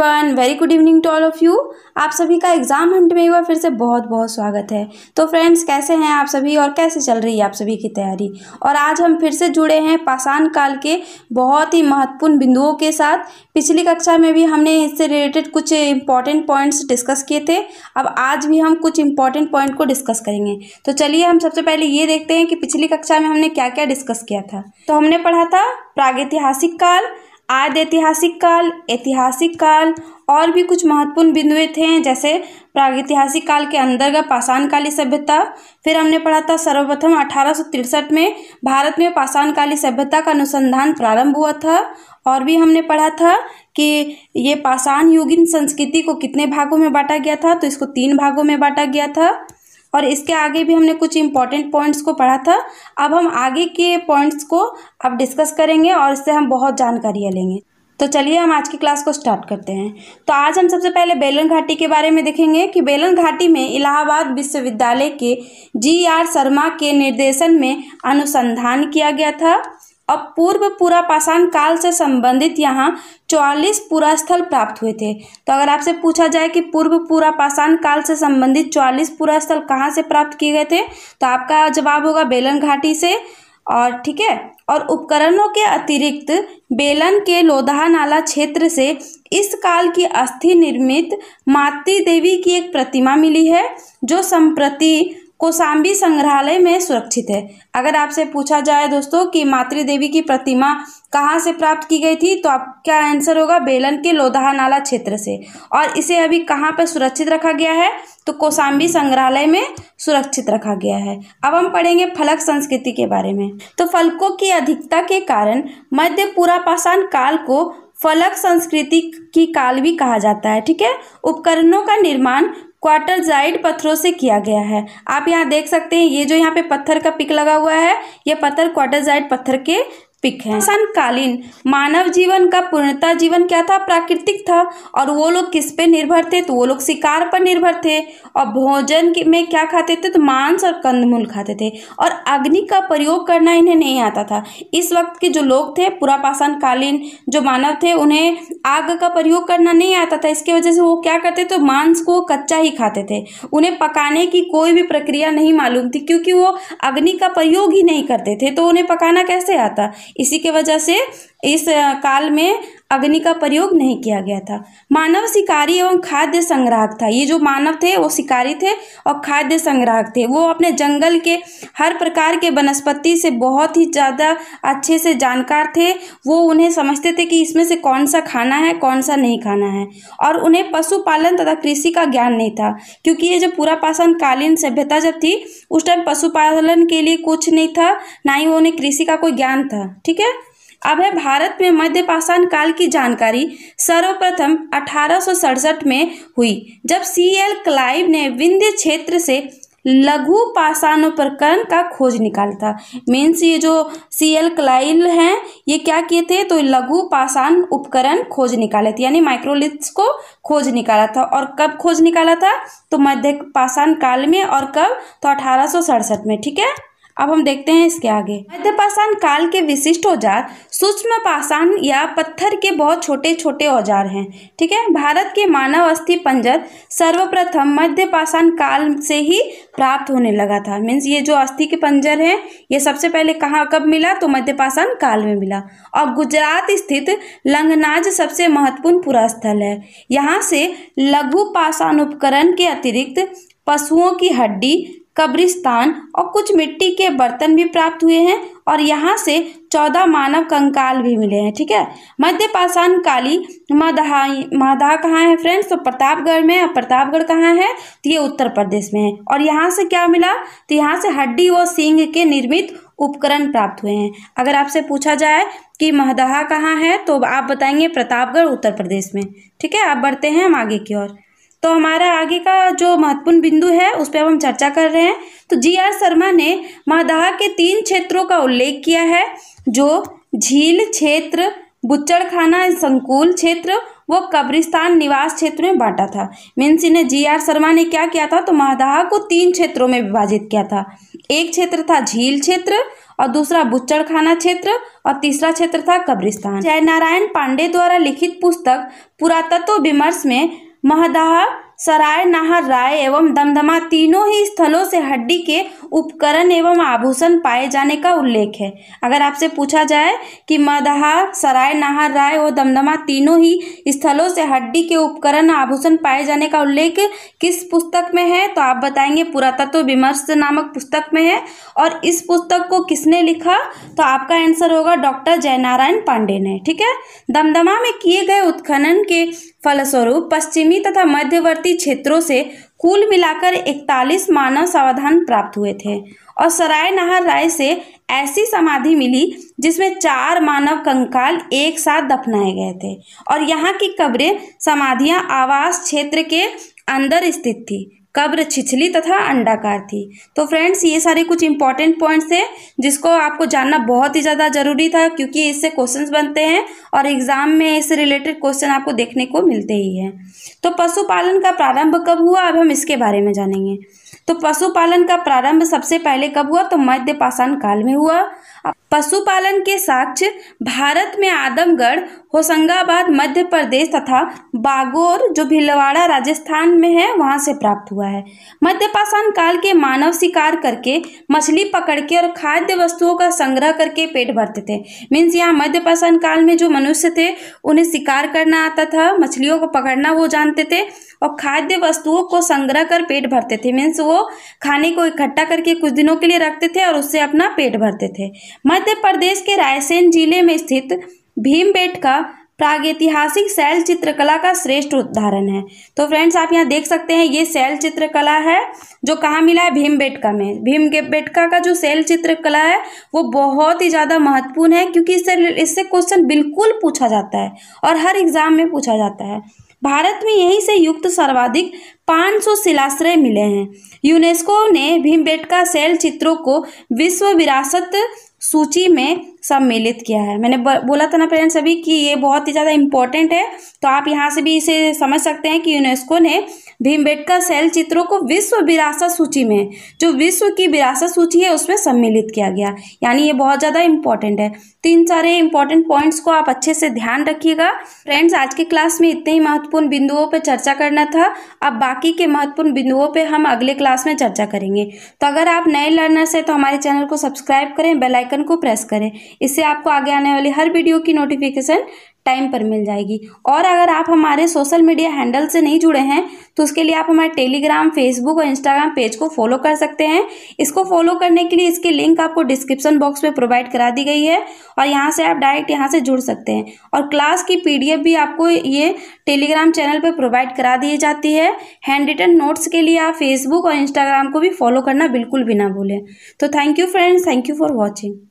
everyone very good evening to all of you आप सभी का एग्ज़ाम हंट में एक बार फिर से बहुत बहुत स्वागत है तो फ्रेंड्स कैसे हैं आप सभी और कैसे चल रही है आप सभी की तैयारी और आज हम फिर से जुड़े हैं पाषाण काल के बहुत ही महत्वपूर्ण बिंदुओं के साथ पिछली कक्षा में भी हमने इससे रिलेटेड कुछ इंपॉर्टेंट पॉइंट्स डिस्कस किए थे अब आज भी हम कुछ इंपॉर्टेंट पॉइंट को डिस्कस करेंगे तो चलिए हम सबसे पहले ये देखते हैं कि पिछली कक्षा में हमने क्या क्या डिस्कस किया था तो हमने पढ़ा था प्रागैतिहासिक काल आद ऐतिहासिक काल ऐतिहासिक काल और भी कुछ महत्वपूर्ण बिंदुए थे जैसे प्रागैतिहासिक काल के का पाषाणकालीन सभ्यता फिर हमने पढ़ा था सर्वप्रथम अठारह में भारत में पाषाणकालीन सभ्यता का अनुसंधान प्रारंभ हुआ था और भी हमने पढ़ा था कि ये पाषाण युगिन संस्कृति को कितने भागों में बांटा गया था तो इसको तीन भागों में बांटा गया था और इसके आगे भी हमने कुछ इंपॉर्टेंट पॉइंट्स को पढ़ा था अब हम आगे के पॉइंट्स को अब डिस्कस करेंगे और इससे हम बहुत जानकारियाँ लेंगे तो चलिए हम आज की क्लास को स्टार्ट करते हैं तो आज हम सबसे पहले बेलन घाटी के बारे में देखेंगे कि बेलन घाटी में इलाहाबाद विश्वविद्यालय के जी आर शर्मा के निर्देशन में अनुसंधान किया गया था अब पूर्व पूरा पाषाण काल से संबंधित यहाँ चौवालीस पुरास्थल प्राप्त हुए थे तो अगर आपसे पूछा जाए कि पूर्व पूरा पाषाण काल से संबंधित चौवालीस पुरास्थल कहाँ से प्राप्त किए गए थे तो आपका जवाब होगा बेलन घाटी से और ठीक है और उपकरणों के अतिरिक्त बेलन के लोधा नाला क्षेत्र से इस काल की अस्थि निर्मित माती देवी की एक प्रतिमा मिली है जो संप्रति कोसाम्बी संग्रहालय में सुरक्षित है अगर आपसे पूछा जाए दोस्तों कि मातृ देवी की प्रतिमा कहाँ से प्राप्त की गई थी तो आपका आंसर होगा बेलन के लोधाहा नाला क्षेत्र से और इसे अभी कहाँ पर सुरक्षित रखा गया है तो कोसाम्बी संग्रहालय में सुरक्षित रखा गया है अब हम पढ़ेंगे फलक संस्कृति के बारे में तो फलकों की अधिकता के कारण मध्य पूरा काल को फलक संस्कृति की काल भी कहा जाता है ठीक है उपकरणों का निर्माण क्वार्टरजाइड पत्थरों से किया गया है आप यहाँ देख सकते हैं ये जो यहाँ पे पत्थर का पिक लगा हुआ है ये पत्थर क्वार्टरजाइड पत्थर के पिक है सनकालीन मानव जीवन का पूर्णता जीवन क्या था प्राकृतिक था और वो लोग किस पे निर्भर थे तो वो लोग शिकार पर निर्भर थे और भोजन में क्या खाते थे तो मांस और कंदमूल खाते थे और अग्नि का प्रयोग करना इन्हें नहीं आता था इस वक्त के जो लोग थे पूरा पाषाणकालीन जो मानव थे उन्हें आग का प्रयोग करना नहीं आता था इसकी वजह से वो क्या करते तो मांस को कच्चा ही खाते थे उन्हें पकाने की कोई भी प्रक्रिया नहीं मालूम थी क्योंकि वो अग्नि का प्रयोग ही नहीं करते थे तो उन्हें पकाना कैसे आता इसी के वजह से इस काल में अग्नि का प्रयोग नहीं किया गया था मानव शिकारी एवं खाद्य संग्राहक था ये जो मानव थे वो शिकारी थे और खाद्य संग्राहक थे वो अपने जंगल के हर प्रकार के वनस्पति से बहुत ही ज़्यादा अच्छे से जानकार थे वो उन्हें समझते थे कि इसमें से कौन सा खाना है कौन सा नहीं खाना है और उन्हें पशुपालन तथा कृषि का ज्ञान नहीं था क्योंकि ये जो पुरापाषाणकालीन सभ्यता जब थी उस टाइम पशुपालन के लिए कुछ नहीं था ना ही उन्हें कृषि का कोई ज्ञान था ठीक है अब है भारत में मध्य पाषाण काल की जानकारी सर्वप्रथम अठारह में हुई जब सी एल क्लाइव ने विंध्य क्षेत्र से लघु पाषाणोपकरण का खोज निकाला था मीन्स ये जो सी एल क्लाइल हैं ये क्या किए थे तो लघु पाषाण उपकरण खोज निकाले थे यानी माइक्रोलिथ्स को खोज निकाला था और कब खोज निकाला था तो मध्य पाषाण काल में और कब तो अठारह में ठीक है अब हम देखते हैं इसके आगे मध्य पाषाण काल के विशिष्ट औजार सूक्ष्म पाषाण या पत्थर के बहुत छोटे छोटे औजार हैं ठीक है भारत के मानव अस्थि पंजर सर्वप्रथम मध्य पाषाण काल से ही प्राप्त होने लगा था मीन्स ये जो अस्थि के पंजर हैं ये सबसे पहले कहाँ कब मिला तो मध्य पाषाण काल में मिला और गुजरात स्थित लंगनाज सबसे महत्वपूर्ण पुरास्थल है यहाँ से लघु पाषाण उपकरण के अतिरिक्त पशुओं की हड्डी कब्रिस्तान और कुछ मिट्टी के बर्तन भी प्राप्त हुए हैं और यहाँ से चौदह मानव कंकाल भी मिले हैं ठीक है मध्य पाषाण काली मादहा मादहा कहाँ है फ्रेंड्स तो प्रतापगढ़ में प्रतापगढ़ कहाँ है तो ये उत्तर प्रदेश में है और यहाँ से क्या मिला तो यहाँ से हड्डी व सिंह के निर्मित उपकरण प्राप्त हुए हैं अगर आपसे पूछा जाए कि महदहा कहाँ है तो आप बताएंगे प्रतापगढ़ उत्तर प्रदेश में ठीक है आप बढ़ते हैं हम आगे की ओर तो हमारा आगे का जो महत्वपूर्ण बिंदु है उस पर अब हम चर्चा कर रहे हैं तो जी आर शर्मा ने महादहा के तीन क्षेत्रों का उल्लेख किया है जो झील क्षेत्र बुच्चड़खाना संकुल क्षेत्र वो कब्रिस्तान निवास क्षेत्र में बांटा था मीन्स इन्हें जी आर शर्मा ने क्या किया था तो महादहा को तीन क्षेत्रों में विभाजित किया था एक क्षेत्र था झील क्षेत्र और दूसरा बुच्चड़खाना क्षेत्र और तीसरा क्षेत्र था कब्रिस्तान जयनारायण पांडे द्वारा लिखित पुस्तक पुरातत्व विमर्श में महदाह सराय नाहर राय एवं दमदमा तीनों ही स्थलों से हड्डी के उपकरण एवं आभूषण पाए जाने का उल्लेख है अगर आपसे पूछा जाए कि मदहा सराय नाहर राय और दमदमा तीनों ही स्थलों से हड्डी के उपकरण आभूषण पाए जाने का उल्लेख किस पुस्तक में है तो आप बताएंगे पुरातत्व विमर्श नामक पुस्तक में है और इस पुस्तक को किसने लिखा तो आपका आंसर होगा डॉक्टर जयनारायण पांडे ने ठीक है दमदमा में किए गए उत्खनन के फलस्वरूप पश्चिमी तथा मध्यवर्ती क्षेत्रों से कुल मिलाकर 41 मानव समाधान प्राप्त हुए थे और सराय नहर राय से ऐसी समाधि मिली जिसमें चार मानव कंकाल एक साथ दफनाए गए थे और यहाँ की कब्रें समाधियाँ आवास क्षेत्र के अंदर स्थित थी कब्र छिछली तथा अंडाकार थी तो फ्रेंड्स ये सारे कुछ इंपॉर्टेंट पॉइंट्स थे जिसको आपको जानना बहुत ही ज़्यादा ज़रूरी था क्योंकि इससे क्वेश्चंस बनते हैं और एग्जाम में इससे रिलेटेड क्वेश्चन आपको देखने को मिलते ही हैं तो पशुपालन का प्रारंभ कब हुआ अब हम इसके बारे में जानेंगे तो पशुपालन का प्रारंभ सबसे पहले कब हुआ तो मध्य पाषाण काल में हुआ पशुपालन के साक्ष्य भारत में आदमगढ़ होशंगाबाद मध्य प्रदेश तथा बागोर जो भिलवाड़ा राजस्थान में है वहाँ से प्राप्त हुआ है मध्य पाषाण काल के मानव शिकार करके मछली पकड़ के और खाद्य वस्तुओं का संग्रह करके पेट भरते थे मीन्स यहाँ मध्य पाषाण काल में जो मनुष्य थे उन्हें शिकार करना आता था मछलियों को पकड़ना वो जानते थे और खाद्य वस्तुओं को संग्रह कर पेट भरते थे मीन्स वो खाने को इकट्ठा करके कुछ दिनों के लिए रखते थे और उससे अपना पेट भरते थे मध्य प्रदेश के रायसेन जिले में स्थित भीमबेट का प्रागैतिहासिक शैल चित्रकला का श्रेष्ठ उदाहरण है तो फ्रेंड्स आप यहाँ देख सकते हैं ये शैल चित्रकला है जो कहाँ मिला है भीम बेटका में भीम बेटका का जो शैल चित्रकला है वो बहुत ही ज़्यादा महत्वपूर्ण है क्योंकि इससे इससे क्वेश्चन बिल्कुल पूछा जाता है और हर एग्जाम में पूछा जाता है भारत में यहीं से युक्त सर्वाधिक 500 शिलाश्रय मिले हैं यूनेस्को ने भीमबेटका शैल चित्रों को विश्व विरासत सूची में सम्मिलित किया है मैंने बोला था ना पेरेंट्स अभी कि ये बहुत ही ज़्यादा इम्पॉर्टेंट है तो आप यहाँ से भी इसे समझ सकते हैं कि यूनेस्को ने भीमबेटका शैल चित्रों को विश्व विरासत सूची में जो विश्व की विरासत सूची है उसमें सम्मिलित किया गया यानी ये बहुत ज़्यादा इम्पॉर्टेंट है तीन सारे इंपॉर्टेंट पॉइंट्स को आप अच्छे से ध्यान रखिएगा फ्रेंड्स आज के क्लास में इतने ही महत्वपूर्ण बिंदुओं पर चर्चा करना था अब बाकी के महत्वपूर्ण बिंदुओं पर हम अगले क्लास में चर्चा करेंगे तो अगर आप नए लर्नर्स हैं तो हमारे चैनल को सब्सक्राइब करें बेलाइकन को प्रेस करें इससे आपको आगे आने वाली हर वीडियो की नोटिफिकेशन टाइम पर मिल जाएगी और अगर आप हमारे सोशल मीडिया हैंडल से नहीं जुड़े हैं तो उसके लिए आप हमारे टेलीग्राम फेसबुक और इंस्टाग्राम पेज को फॉलो कर सकते हैं इसको फॉलो करने के लिए इसकी लिंक आपको डिस्क्रिप्शन बॉक्स में प्रोवाइड करा दी गई है और यहाँ से आप डायरेक्ट यहाँ से जुड़ सकते हैं और क्लास की पी भी आपको ये टेलीग्राम चैनल पर प्रोवाइड करा दी जाती है हैंड रिटन नोट्स के लिए आप फेसबुक और इंस्टाग्राम को भी फॉलो करना बिल्कुल भी ना भूलें तो thank you friends thank you for watching